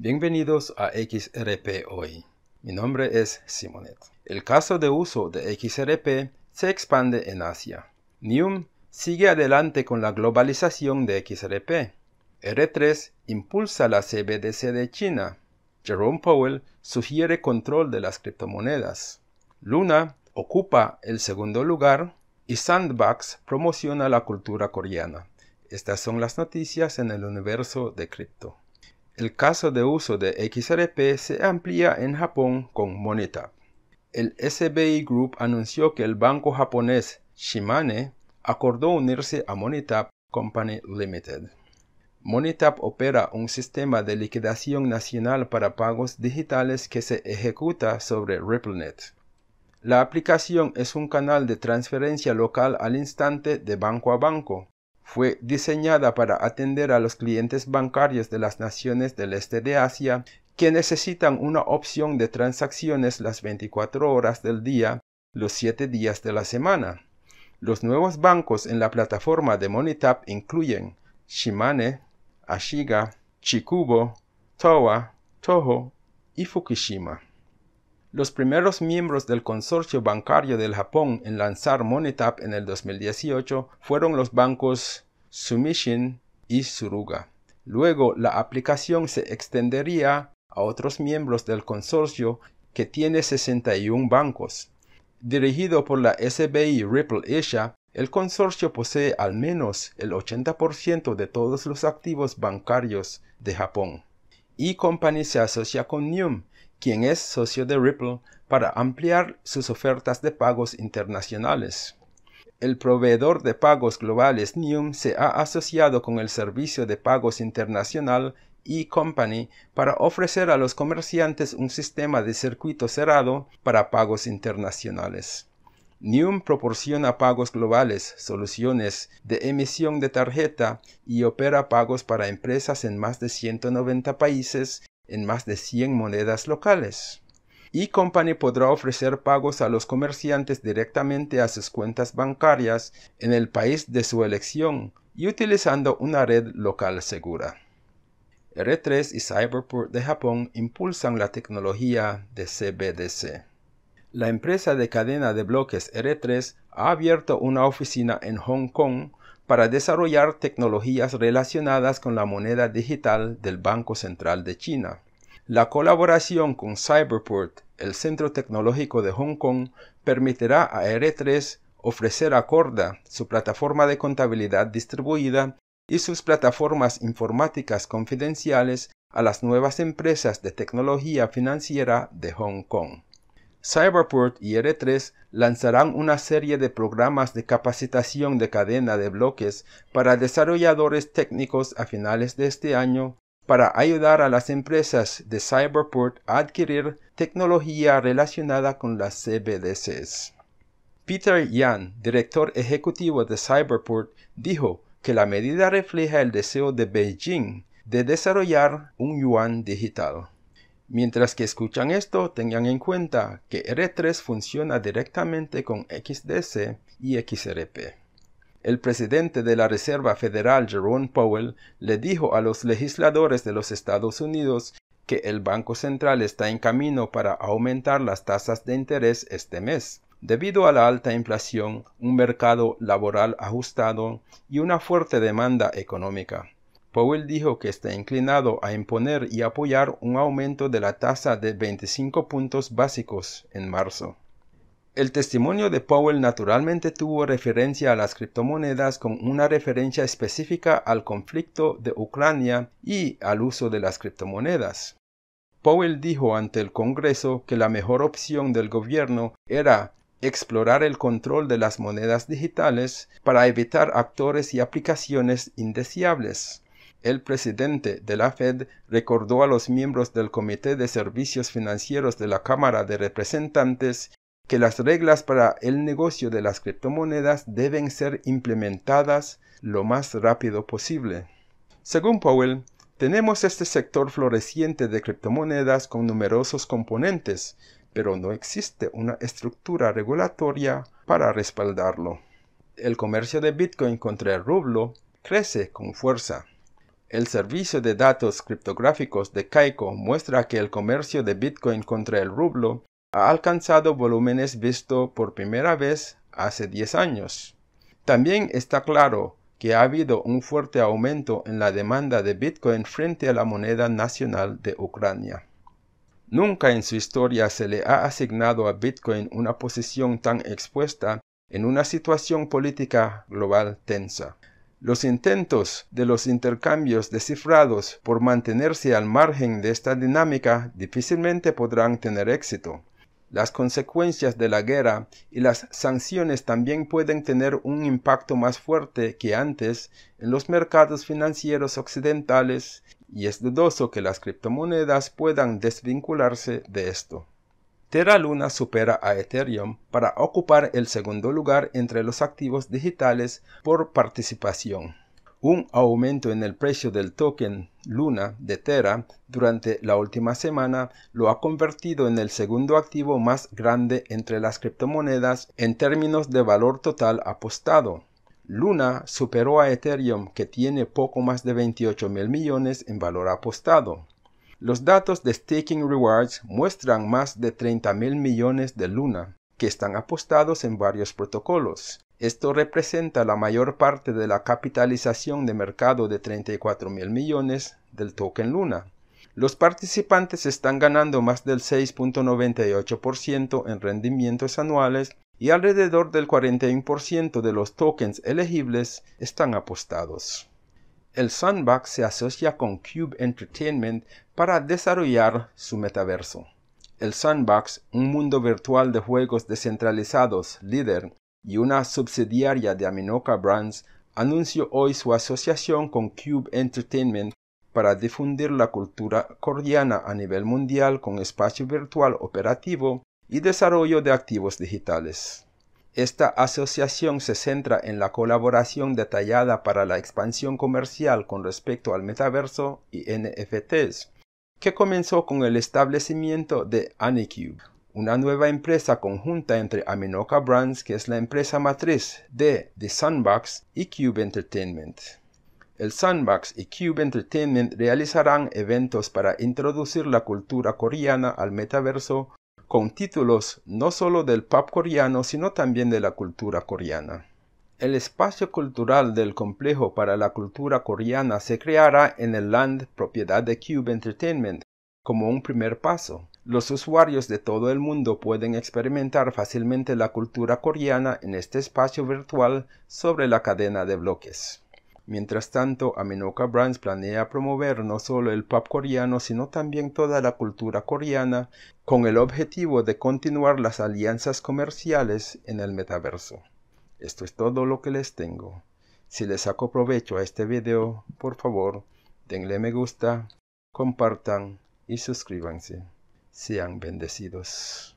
Bienvenidos a XRP Hoy. Mi nombre es Simonet. El caso de uso de XRP se expande en Asia. NIUM sigue adelante con la globalización de XRP. R3 impulsa la CBDC de China. Jerome Powell sugiere control de las criptomonedas. Luna ocupa el segundo lugar y Sandbox promociona la cultura coreana. Estas son las noticias en el universo de cripto. El caso de uso de XRP se amplía en Japón con Moneta. El SBI Group anunció que el banco japonés Shimane acordó unirse a Monetap Company Limited. Moneta opera un sistema de liquidación nacional para pagos digitales que se ejecuta sobre RippleNet. La aplicación es un canal de transferencia local al instante de banco a banco, fue diseñada para atender a los clientes bancarios de las naciones del este de Asia que necesitan una opción de transacciones las 24 horas del día, los 7 días de la semana. Los nuevos bancos en la plataforma de Monitap incluyen Shimane, Ashiga, Chikubo, Toa, Toho y Fukushima. Los primeros miembros del Consorcio Bancario del Japón en lanzar Monetap en el 2018 fueron los bancos Sumishin y Suruga. Luego, la aplicación se extendería a otros miembros del consorcio que tiene 61 bancos. Dirigido por la SBI Ripple Asia, el consorcio posee al menos el 80% de todos los activos bancarios de Japón. E-Company se asocia con NUM quien es socio de Ripple, para ampliar sus ofertas de pagos internacionales. El proveedor de pagos globales Nium se ha asociado con el servicio de pagos internacional e-Company para ofrecer a los comerciantes un sistema de circuito cerrado para pagos internacionales. Nium proporciona pagos globales, soluciones de emisión de tarjeta y opera pagos para empresas en más de 190 países en más de 100 monedas locales. E Company podrá ofrecer pagos a los comerciantes directamente a sus cuentas bancarias en el país de su elección y utilizando una red local segura. R3 y Cyberport de Japón impulsan la tecnología de CBDC. La empresa de cadena de bloques R3 ha abierto una oficina en Hong Kong para desarrollar tecnologías relacionadas con la moneda digital del Banco Central de China. La colaboración con Cyberport, el centro tecnológico de Hong Kong, permitirá a R3 ofrecer a Corda su plataforma de contabilidad distribuida y sus plataformas informáticas confidenciales a las nuevas empresas de tecnología financiera de Hong Kong. Cyberport y R3 lanzarán una serie de programas de capacitación de cadena de bloques para desarrolladores técnicos a finales de este año para ayudar a las empresas de Cyberport a adquirir tecnología relacionada con las CBDCs. Peter Yan, director ejecutivo de Cyberport, dijo que la medida refleja el deseo de Beijing de desarrollar un yuan digital. Mientras que escuchan esto, tengan en cuenta que R3 funciona directamente con XDC y XRP. El presidente de la Reserva Federal Jerome Powell le dijo a los legisladores de los Estados Unidos que el Banco Central está en camino para aumentar las tasas de interés este mes, debido a la alta inflación, un mercado laboral ajustado y una fuerte demanda económica. Powell dijo que está inclinado a imponer y apoyar un aumento de la tasa de 25 puntos básicos en marzo. El testimonio de Powell naturalmente tuvo referencia a las criptomonedas con una referencia específica al conflicto de Ucrania y al uso de las criptomonedas. Powell dijo ante el Congreso que la mejor opción del gobierno era explorar el control de las monedas digitales para evitar actores y aplicaciones indeseables. El presidente de la Fed recordó a los miembros del Comité de Servicios Financieros de la Cámara de Representantes que las reglas para el negocio de las criptomonedas deben ser implementadas lo más rápido posible. Según Powell, tenemos este sector floreciente de criptomonedas con numerosos componentes, pero no existe una estructura regulatoria para respaldarlo. El comercio de Bitcoin contra el rublo crece con fuerza. El servicio de datos criptográficos de Kaiko muestra que el comercio de Bitcoin contra el rublo ha alcanzado volúmenes visto por primera vez hace 10 años. También está claro que ha habido un fuerte aumento en la demanda de Bitcoin frente a la moneda nacional de Ucrania. Nunca en su historia se le ha asignado a Bitcoin una posición tan expuesta en una situación política global tensa. Los intentos de los intercambios descifrados por mantenerse al margen de esta dinámica difícilmente podrán tener éxito. Las consecuencias de la guerra y las sanciones también pueden tener un impacto más fuerte que antes en los mercados financieros occidentales y es dudoso que las criptomonedas puedan desvincularse de esto. Terra Luna supera a Ethereum para ocupar el segundo lugar entre los activos digitales por participación. Un aumento en el precio del token Luna de Terra durante la última semana lo ha convertido en el segundo activo más grande entre las criptomonedas en términos de valor total apostado. Luna superó a Ethereum que tiene poco más de 28 mil millones en valor apostado. Los datos de Staking Rewards muestran más de 30 mil millones de Luna, que están apostados en varios protocolos. Esto representa la mayor parte de la capitalización de mercado de 34 mil millones del token Luna. Los participantes están ganando más del 6.98% en rendimientos anuales y alrededor del 41% de los tokens elegibles están apostados el Sandbox se asocia con Cube Entertainment para desarrollar su metaverso. El Sandbox, un mundo virtual de juegos descentralizados líder y una subsidiaria de Aminoca Brands, anunció hoy su asociación con Cube Entertainment para difundir la cultura coreana a nivel mundial con espacio virtual operativo y desarrollo de activos digitales. Esta asociación se centra en la colaboración detallada para la expansión comercial con respecto al metaverso y NFTs, que comenzó con el establecimiento de Anycube, una nueva empresa conjunta entre Aminoca Brands, que es la empresa matriz de The Sandbox y Cube Entertainment. El Sandbox y Cube Entertainment realizarán eventos para introducir la cultura coreana al metaverso con títulos no solo del pop coreano, sino también de la cultura coreana. El espacio cultural del complejo para la cultura coreana se creará en el land propiedad de Cube Entertainment como un primer paso. Los usuarios de todo el mundo pueden experimentar fácilmente la cultura coreana en este espacio virtual sobre la cadena de bloques. Mientras tanto, Aminoka Brands planea promover no solo el pop coreano, sino también toda la cultura coreana, con el objetivo de continuar las alianzas comerciales en el metaverso. Esto es todo lo que les tengo. Si les saco provecho a este video, por favor, denle me gusta, compartan y suscríbanse. Sean bendecidos.